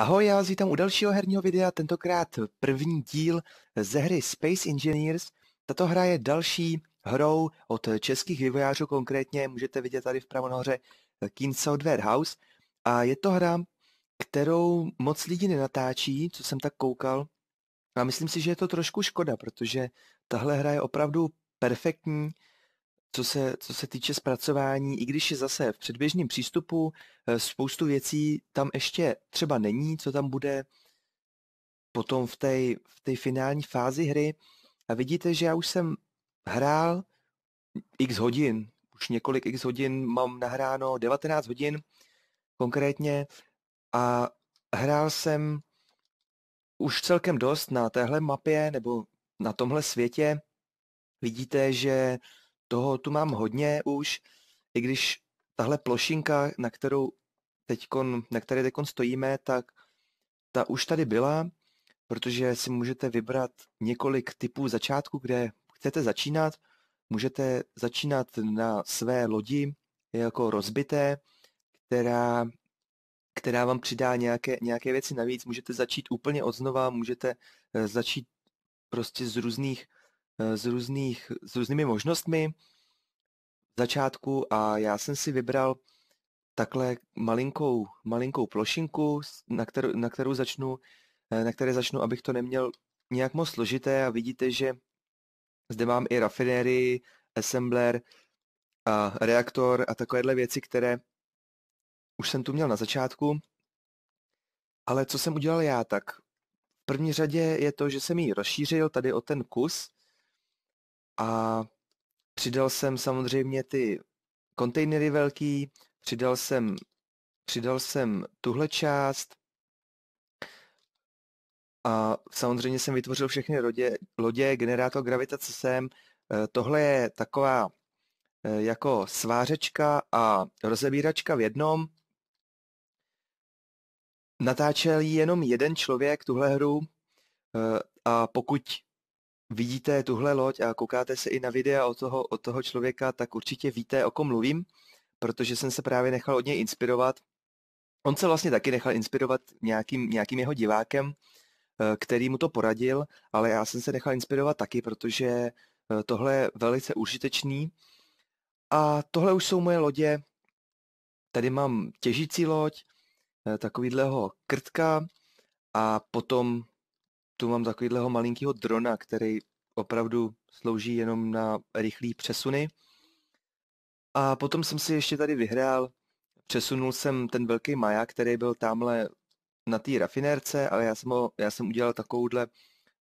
Ahoj, já vás vítám u dalšího herního videa, tentokrát první díl ze hry Space Engineers. Tato hra je další hrou od českých vývojářů, konkrétně můžete vidět tady v nahoře King Software House. A je to hra, kterou moc lidí nenatáčí, co jsem tak koukal. A myslím si, že je to trošku škoda, protože tahle hra je opravdu perfektní co se, co se týče zpracování, i když je zase v předběžném přístupu, eh, spoustu věcí tam ještě třeba není, co tam bude potom v té v tej finální fázi hry. A vidíte, že já už jsem hrál x hodin, už několik x hodin, mám nahráno 19 hodin konkrétně a hrál jsem už celkem dost na téhle mapě nebo na tomhle světě. Vidíte, že toho tu mám hodně už, i když tahle plošinka, na kterou teďkon, na které teď stojíme, tak ta už tady byla, protože si můžete vybrat několik typů začátku, kde chcete začínat. Můžete začínat na své lodi jako rozbité, která, která vám přidá nějaké, nějaké věci navíc. Můžete začít úplně od znova, můžete eh, začít prostě z různých s, eh, různých, s různými možnostmi v začátku a já jsem si vybral takhle malinkou, malinkou plošinku, na kterou, na kterou začnu, eh, na které začnu, abych to neměl nějak moc složité a vidíte, že zde mám i rafinérii, assembler, a reaktor a takovéhle věci, které už jsem tu měl na začátku. Ale co jsem udělal já, tak v první řadě je to, že jsem ji rozšířil tady o ten kus a přidal jsem samozřejmě ty kontejnery velký, přidal jsem, přidal jsem tuhle část a samozřejmě jsem vytvořil všechny rodě, lodě, generátor gravitace jsem. E, tohle je taková e, jako svářečka a rozebíračka v jednom. Natáčel jenom jeden člověk, tuhle hru, e, a pokud vidíte tuhle loď a koukáte se i na videa od toho, od toho člověka, tak určitě víte, o kom mluvím, protože jsem se právě nechal od něj inspirovat. On se vlastně taky nechal inspirovat nějakým, nějakým jeho divákem, eh, který mu to poradil, ale já jsem se nechal inspirovat taky, protože eh, tohle je velice užitečný. A tohle už jsou moje lodě. Tady mám těžící loď, eh, takovýhleho krtka a potom tu mám takovýhleho malinkého drona, který opravdu slouží jenom na rychlý přesuny. A potom jsem si ještě tady vyhrál, přesunul jsem ten velký maják, který byl tamhle na té rafinérce, ale já jsem, ho, já jsem udělal takovouhle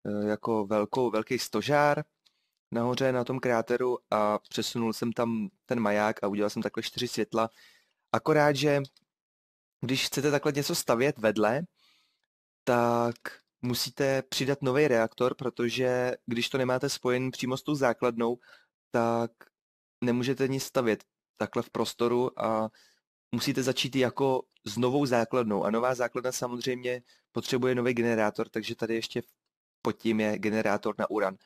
eh, jako velkou, velký stožár nahoře na tom kráteru a přesunul jsem tam ten maják a udělal jsem takhle čtyři světla. Akorát, že když chcete takhle něco stavět vedle, tak musíte přidat nový reaktor, protože když to nemáte spojen přímo s tou základnou, tak nemůžete nic stavět takhle v prostoru a musíte začít jako s novou základnou. A nová základna samozřejmě potřebuje nový generátor, takže tady ještě pod tím je generátor na uran,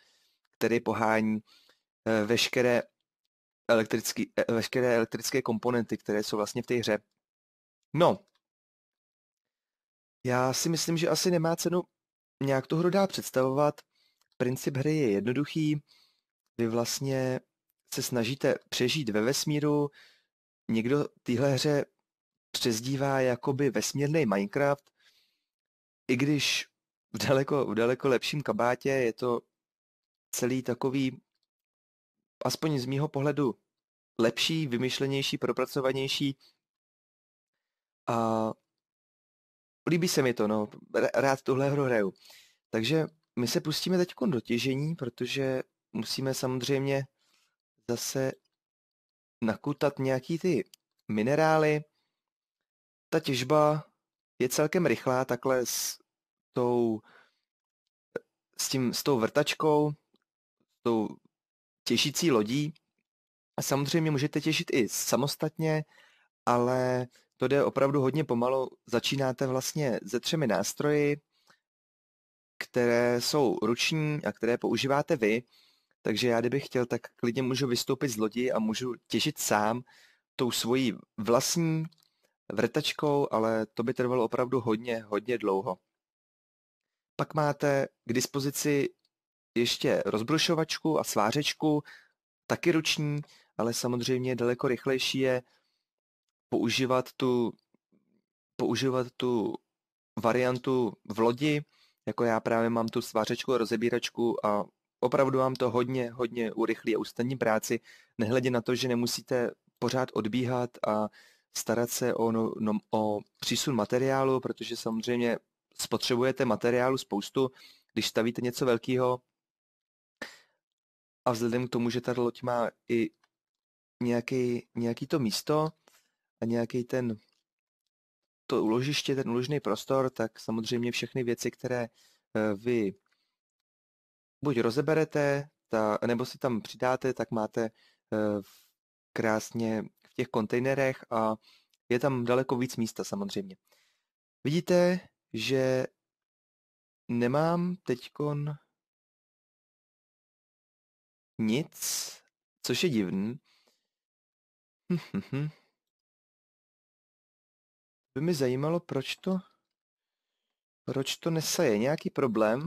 který pohání eh, veškeré elektrické, eh, veškeré elektrické komponenty, které jsou vlastně v té hře. No, já si myslím, že asi nemá cenu nějak tu hru dá představovat. Princip hry je jednoduchý. Vy vlastně se snažíte přežít ve vesmíru. Někdo téhle hře přezdívá jakoby vesmírný Minecraft, i když v daleko, v daleko lepším kabátě je to celý takový, aspoň z mýho pohledu, lepší, vymyšlenější, propracovanější. A líbí se mi to, no, rád tuhle hru hraju. Takže my se pustíme teď do těžení, protože musíme samozřejmě zase nakutat nějaký ty minerály. Ta těžba je celkem rychlá, takhle s tou, s, tím, s tou vrtačkou, s tou těžící lodí. A samozřejmě můžete těžit i samostatně, ale to jde opravdu hodně pomalu. Začínáte vlastně ze třemi nástroji, které jsou ruční a které používáte vy. Takže já kdybych chtěl, tak klidně můžu vystoupit z lodi a můžu těžit sám tou svojí vlastní vrtačkou, ale to by trvalo opravdu hodně, hodně dlouho. Pak máte k dispozici ještě rozbrušovačku a svářečku, taky ruční, ale samozřejmě daleko rychlejší je používat tu, používat tu variantu v lodi, jako já právě mám tu svářečku a rozebíračku a opravdu vám to hodně, hodně urychlí a usnadní práci, nehledě na to, že nemusíte pořád odbíhat a starat se o, no, no, o přísun materiálu, protože samozřejmě spotřebujete materiálu spoustu, když stavíte něco velkého. A vzhledem k tomu, že ta loď má i nějaký, nějaký to místo, a nějaký ten to uložiště, ten uložný prostor, tak samozřejmě všechny věci, které eh, vy buď rozeberete, ta, nebo si tam přidáte, tak máte eh, krásně v těch kontejnerech a je tam daleko víc místa samozřejmě. Vidíte, že nemám teďkon nic, což je divný. Hm, hm, hm by mi zajímalo, proč to, proč to nesaje. Nějaký problém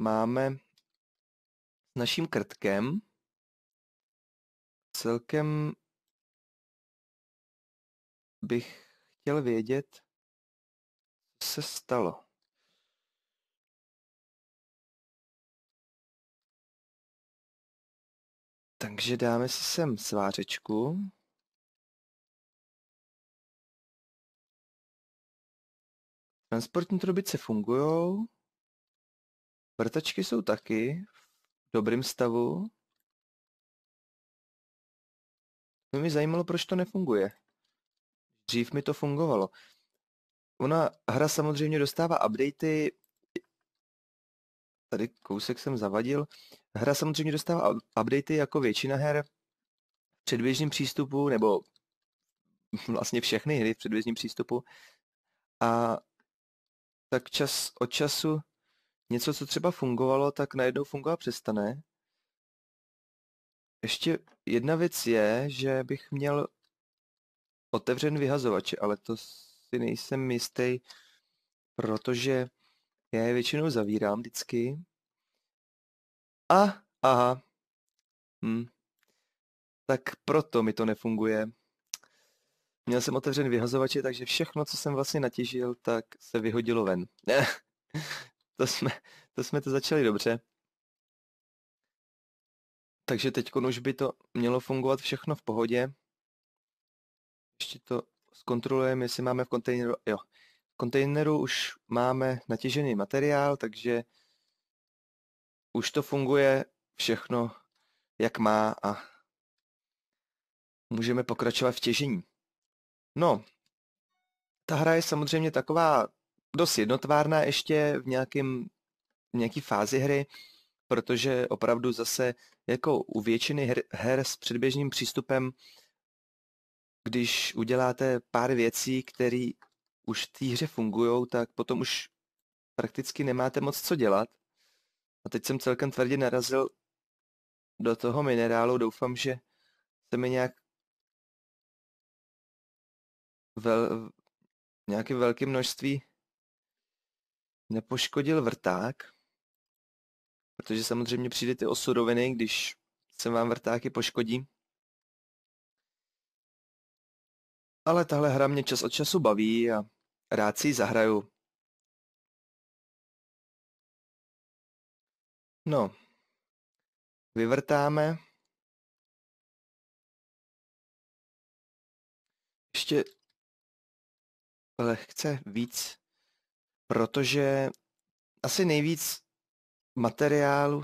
máme s naším krtkem. Celkem bych chtěl vědět, co se stalo. Takže dáme si sem svářečku. Transportní trubice fungujou. Vrtačky jsou taky v dobrém stavu. To mi zajímalo, proč to nefunguje. Dřív mi to fungovalo. Ona, hra samozřejmě dostává updaty, tady kousek jsem zavadil, hra samozřejmě dostává updaty jako většina her v předběžném přístupu, nebo vlastně všechny hry v předběžném přístupu. A tak čas od času něco, co třeba fungovalo, tak najednou fungovat přestane. Ještě jedna věc je, že bych měl otevřen vyhazovače, ale to si nejsem jistý, protože já je většinou zavírám vždycky. A, aha, hm. tak proto mi to nefunguje. Měl jsem otevřen vyhazovače, takže všechno, co jsem vlastně natěžil, tak se vyhodilo ven. to, jsme, to jsme to začali dobře. Takže teď už by to mělo fungovat všechno v pohodě. Ještě to zkontrolujeme, jestli máme v kontejneru. Jo, v kontejneru už máme natěžený materiál, takže už to funguje všechno, jak má a můžeme pokračovat v těžení. No, ta hra je samozřejmě taková dost jednotvárná ještě v, nějakým, v nějaký fázi hry, protože opravdu zase jako u většiny her, her s předběžným přístupem, když uděláte pár věcí, které už v té hře fungují, tak potom už prakticky nemáte moc co dělat. A teď jsem celkem tvrdě narazil do toho minerálu, doufám, že se mi nějak vel, nějaké velké množství nepoškodil vrták, protože samozřejmě přijdete o suroviny, když se vám vrtáky poškodí. Ale tahle hra mě čas od času baví a rád si ji zahraju. No, vyvrtáme. Ještě lehce víc, protože asi nejvíc materiálu,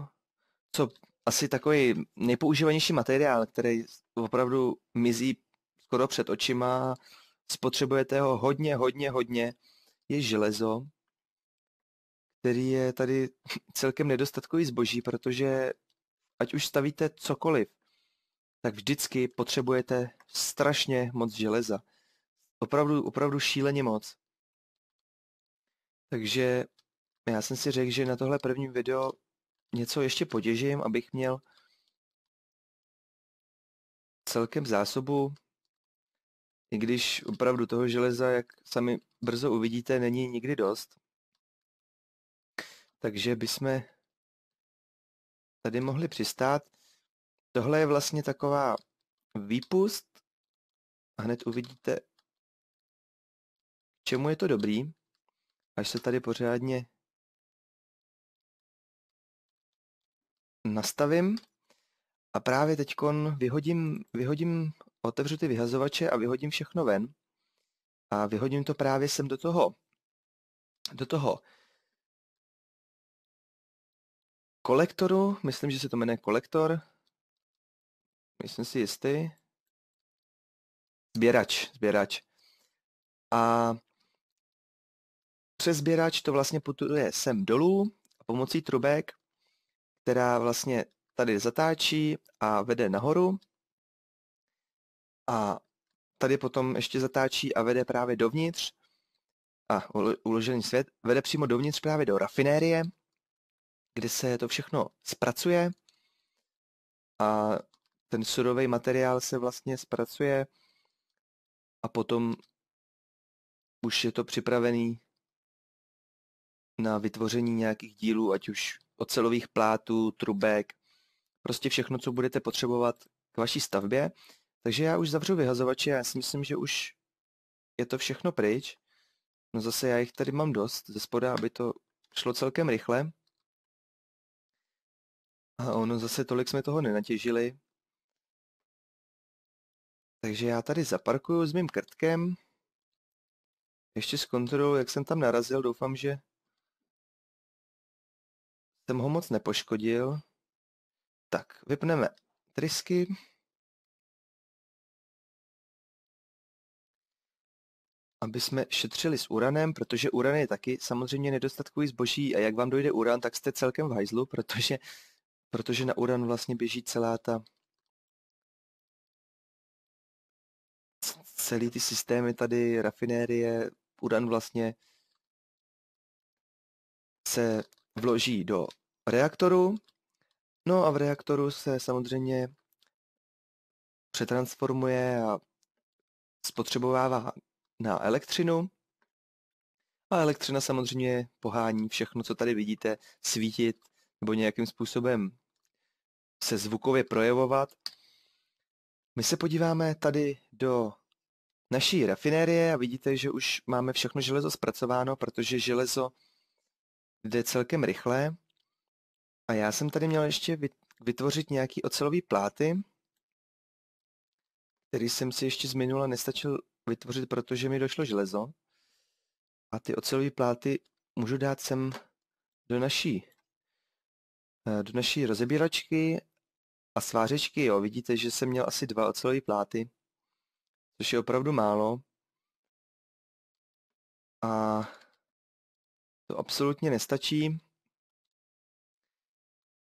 co asi takový nejpoužívanější materiál, který opravdu mizí skoro před očima, spotřebujete ho hodně, hodně, hodně, je železo, který je tady celkem nedostatkový zboží, protože ať už stavíte cokoliv, tak vždycky potřebujete strašně moc železa opravdu, opravdu šíleně moc. Takže já jsem si řekl, že na tohle první video něco ještě poděžím, abych měl celkem zásobu, i když opravdu toho železa, jak sami brzo uvidíte, není nikdy dost. Takže bychom tady mohli přistát. Tohle je vlastně taková výpust. Hned uvidíte, čemu je to dobrý? Až se tady pořádně nastavím a právě teď vyhodím, vyhodím, otevřu ty vyhazovače a vyhodím všechno ven a vyhodím to právě sem do toho, do toho kolektoru, myslím, že se to jmenuje kolektor, myslím si jistý, sběrač, sběrač. A přesběrač to vlastně putuje sem dolů a pomocí trubek, která vlastně tady zatáčí a vede nahoru. A tady potom ještě zatáčí a vede právě dovnitř a uložený svět vede přímo dovnitř právě do rafinérie, kde se to všechno zpracuje a ten surový materiál se vlastně zpracuje a potom už je to připravený na vytvoření nějakých dílů, ať už ocelových plátů, trubek, prostě všechno, co budete potřebovat k vaší stavbě. Takže já už zavřu vyhazovače, já si myslím, že už je to všechno pryč. No zase já jich tady mám dost ze spoda, aby to šlo celkem rychle. A ono zase tolik jsme toho nenatěžili. Takže já tady zaparkuju s mým krtkem. Ještě zkontroluji, jak jsem tam narazil, doufám, že jsem ho moc nepoškodil. Tak, vypneme trysky. Aby jsme šetřili s uranem, protože uran je taky samozřejmě nedostatkový zboží a jak vám dojde uran, tak jste celkem v hajzlu, protože, protože na uran vlastně běží celá ta celý ty systémy tady, rafinérie, uran vlastně se vloží do reaktoru. No a v reaktoru se samozřejmě přetransformuje a spotřebovává na elektřinu. A elektřina samozřejmě pohání všechno, co tady vidíte, svítit nebo nějakým způsobem se zvukově projevovat. My se podíváme tady do naší rafinérie a vidíte, že už máme všechno železo zpracováno, protože železo jde celkem rychle. A já jsem tady měl ještě vytvořit nějaký ocelový pláty, který jsem si ještě z minula nestačil vytvořit, protože mi došlo železo. A ty ocelové pláty můžu dát sem do naší, eh, do naší rozebíračky a svářečky. Jo. Vidíte, že jsem měl asi dva ocelové pláty, což je opravdu málo. A to absolutně nestačí.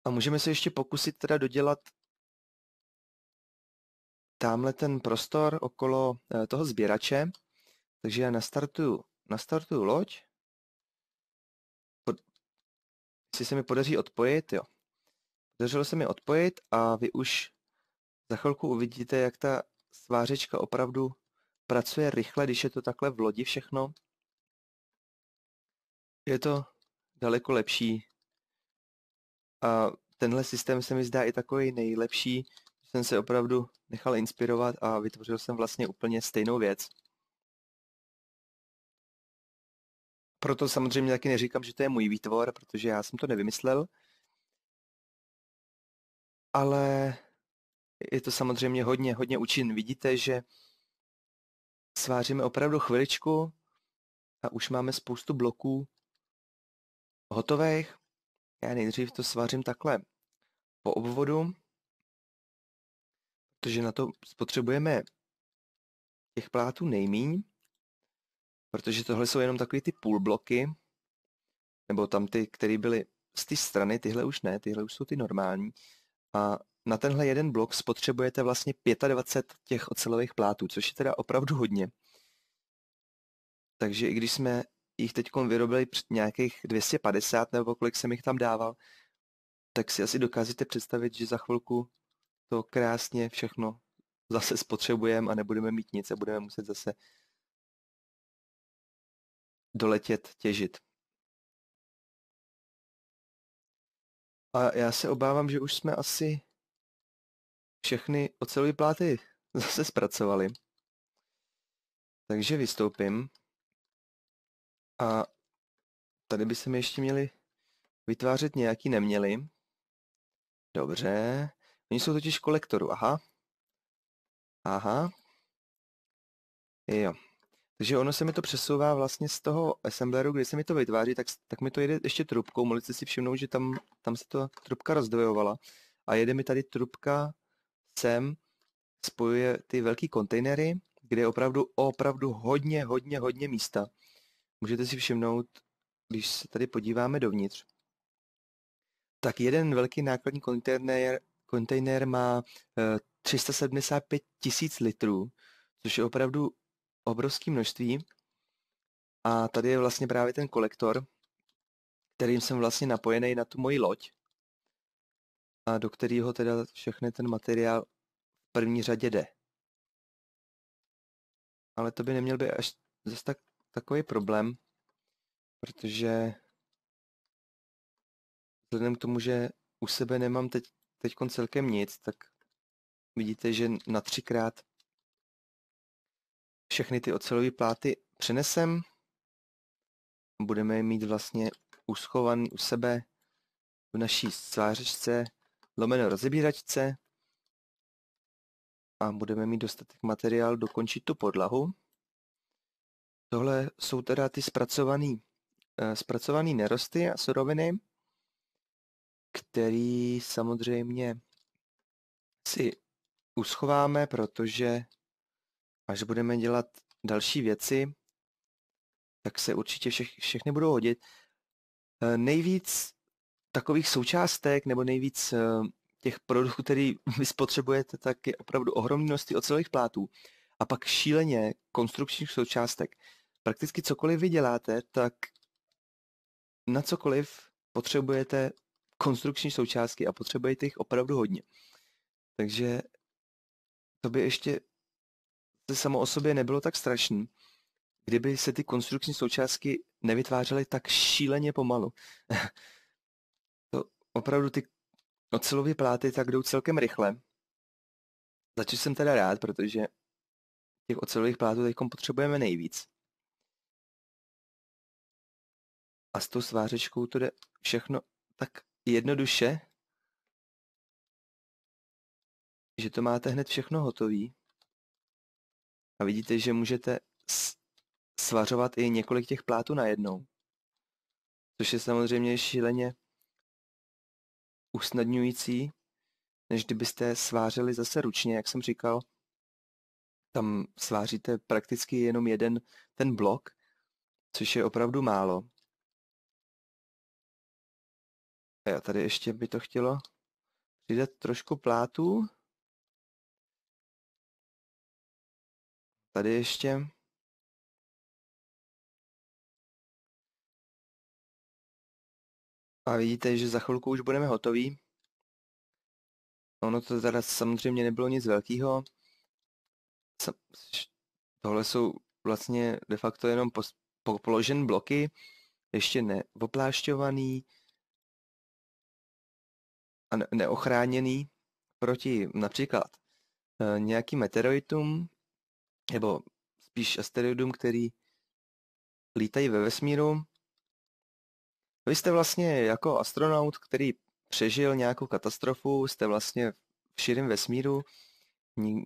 A můžeme se ještě pokusit teda dodělat tamhle ten prostor okolo eh, toho sběrače. Takže já nastartuju, nastartuju loď. jestli se mi podaří odpojit, jo. Podařilo se mi odpojit a vy už za chvilku uvidíte, jak ta svářečka opravdu pracuje rychle, když je to takhle v lodi všechno je to daleko lepší. A tenhle systém se mi zdá i takový nejlepší, že jsem se opravdu nechal inspirovat a vytvořil jsem vlastně úplně stejnou věc. Proto samozřejmě taky neříkám, že to je můj výtvor, protože já jsem to nevymyslel. Ale je to samozřejmě hodně, hodně účin. Vidíte, že sváříme opravdu chviličku a už máme spoustu bloků, Hotových, Já nejdřív to svařím takhle po obvodu, protože na to spotřebujeme těch plátů nejmíň, protože tohle jsou jenom takové ty půl bloky, nebo tam ty, které byly z té strany, tyhle už ne, tyhle už jsou ty normální. A na tenhle jeden blok spotřebujete vlastně 25 těch ocelových plátů, což je teda opravdu hodně. Takže i když jsme jich teď vyrobili před nějakých 250 nebo kolik jsem jich tam dával, tak si asi dokážete představit, že za chvilku to krásně všechno zase spotřebujeme a nebudeme mít nic a budeme muset zase doletět, těžit. A já se obávám, že už jsme asi všechny ocelové pláty zase zpracovali. Takže vystoupím. A tady by se mi ještě měli vytvářet nějaký neměli. Dobře. Oni jsou totiž kolektoru, aha. Aha. Jo. Takže ono se mi to přesouvá vlastně z toho assembleru, kde se mi to vytváří, tak, tak mi to jede ještě trubkou. Mohli jste si všimnout, že tam, tam se to trubka rozdvojovala. A jede mi tady trubka sem, spojuje ty velký kontejnery, kde je opravdu, opravdu hodně, hodně, hodně místa můžete si všimnout, když se tady podíváme dovnitř, tak jeden velký nákladní kontejner, kontejner má 375 eh, tisíc litrů, což je opravdu obrovské množství. A tady je vlastně právě ten kolektor, kterým jsem vlastně napojený na tu moji loď, a do kterého teda všechny ten materiál v první řadě jde. Ale to by neměl být až zase tak takový problém, protože vzhledem k tomu, že u sebe nemám teď teď celkem nic, tak vidíte, že na třikrát všechny ty ocelové pláty přenesem. Budeme je mít vlastně uschovaný u sebe v naší scářečce lomeno rozebíračce a budeme mít dostatek materiál dokončit tu podlahu. Tohle jsou teda ty zpracovaný, eh, zpracovaný nerosty a suroviny, který samozřejmě si uschováme, protože až budeme dělat další věci, tak se určitě vše, všechny budou hodit. Eh, nejvíc takových součástek nebo nejvíc eh, těch produktů, který vy spotřebujete, tak je opravdu ohromnosti ocelových plátů a pak šíleně konstrukčních součástek prakticky cokoliv vy děláte, tak na cokoliv potřebujete konstrukční součástky a potřebujete jich opravdu hodně. Takže to by ještě to samo o sobě nebylo tak strašný, kdyby se ty konstrukční součástky nevytvářely tak šíleně pomalu. to opravdu ty ocelové pláty tak jdou celkem rychle. Za jsem teda rád, protože těch ocelových plátů teď potřebujeme nejvíc. A s tou svářečkou to jde všechno tak jednoduše, že to máte hned všechno hotový. A vidíte, že můžete svařovat i několik těch plátů najednou. Což je samozřejmě šíleně usnadňující, než kdybyste svářili zase ručně, jak jsem říkal. Tam sváříte prakticky jenom jeden ten blok, což je opravdu málo. A jo, tady ještě by to chtělo přidat trošku plátů. Tady ještě. A vidíte, že za chvilku už budeme hotoví. Ono to teda samozřejmě nebylo nic velkého. Tohle jsou vlastně de facto jenom položen bloky, ještě neoplášťovaný, neochráněný proti například eh, nějakým meteoritům, nebo spíš asteroidům, který lítají ve vesmíru. Vy jste vlastně jako astronaut, který přežil nějakou katastrofu, jste vlastně v širém vesmíru,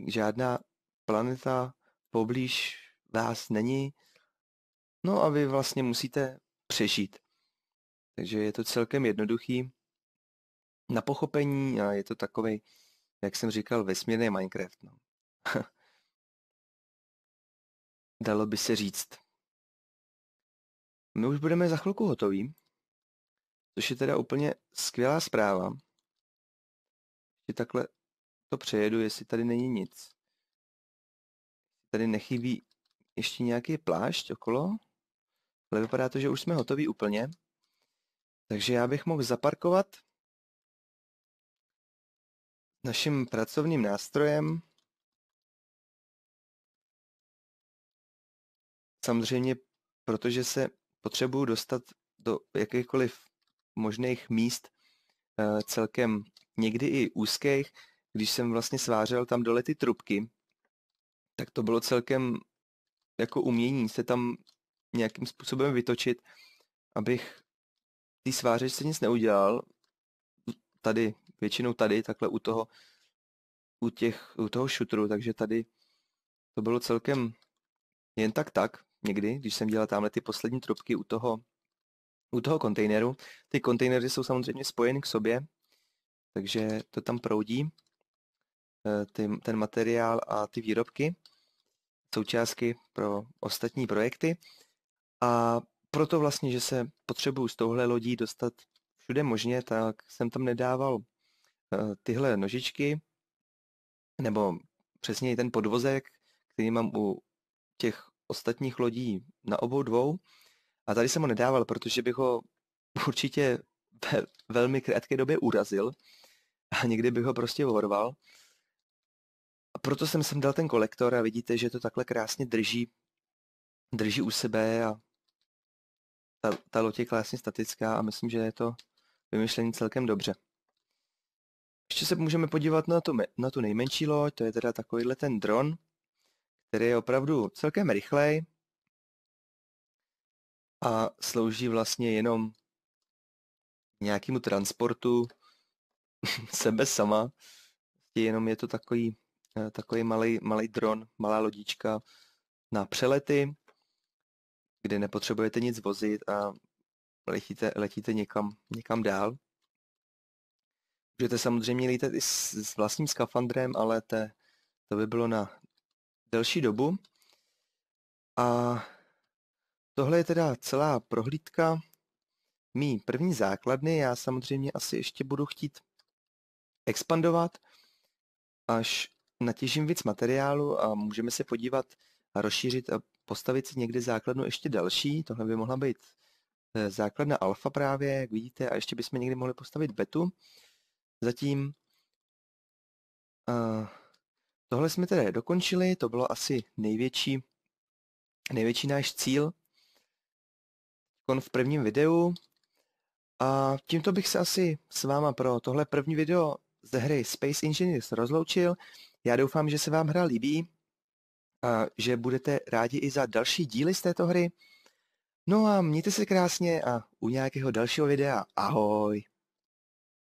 žádná planeta poblíž vás není, no a vy vlastně musíte přežít. Takže je to celkem jednoduchý na pochopení a je to takový, jak jsem říkal, vesmírný Minecraft. No. Dalo by se říct. My už budeme za chvilku hotoví, což je teda úplně skvělá zpráva. Že takhle to přejedu, jestli tady není nic. Tady nechybí ještě nějaký plášť okolo, ale vypadá to, že už jsme hotoví úplně. Takže já bych mohl zaparkovat Naším pracovním nástrojem samozřejmě, protože se potřebuju dostat do jakýchkoliv možných míst eh, celkem někdy i úzkých. Když jsem vlastně svářel tam dole ty trubky, tak to bylo celkem jako umění se tam nějakým způsobem vytočit, abych té svářečce nic neudělal. Tady většinou tady, takhle u toho, u, těch, u toho šutru, takže tady to bylo celkem jen tak tak, někdy, když jsem dělal tamhle ty poslední trubky u toho, u toho kontejneru. Ty kontejnery jsou samozřejmě spojeny k sobě, takže to tam proudí, eh, ty, ten materiál a ty výrobky, součástky pro ostatní projekty. A proto vlastně, že se potřebuju s touhle lodí dostat všude možně, tak jsem tam nedával Eh, tyhle nožičky, nebo přesněji ten podvozek, který mám u těch ostatních lodí na obou dvou. A tady jsem ho nedával, protože bych ho určitě ve velmi krátké době urazil a někdy bych ho prostě vorval. A proto jsem sem dal ten kolektor a vidíte, že to takhle krásně drží, drží u sebe a ta, ta loď je krásně statická a myslím, že je to vymyšlení celkem dobře. Ještě se můžeme podívat na tu, na tu nejmenší loď, to je teda takovýhle ten dron, který je opravdu celkem rychlej a slouží vlastně jenom nějakému transportu sebe sama. Prostě jenom je to takový, eh, takový malý, dron, malá lodička na přelety, kde nepotřebujete nic vozit a letíte, letíte někam, někam dál. Můžete samozřejmě lítat i s, s vlastním skafandrem, ale te, to by bylo na delší dobu. A tohle je teda celá prohlídka mý první základny. Já samozřejmě asi ještě budu chtít expandovat, až natěžím víc materiálu a můžeme se podívat a rozšířit a postavit si někdy základnu ještě další. Tohle by mohla být eh, základna alfa právě, jak vidíte, a ještě bychom někdy mohli postavit betu. Zatím uh, tohle jsme tedy dokončili, to bylo asi největší, největší náš cíl v prvním videu. A tímto bych se asi s váma pro tohle první video ze hry Space Engineers rozloučil. Já doufám, že se vám hra líbí, a že budete rádi i za další díly z této hry. No a mějte se krásně a u nějakého dalšího videa. Ahoj!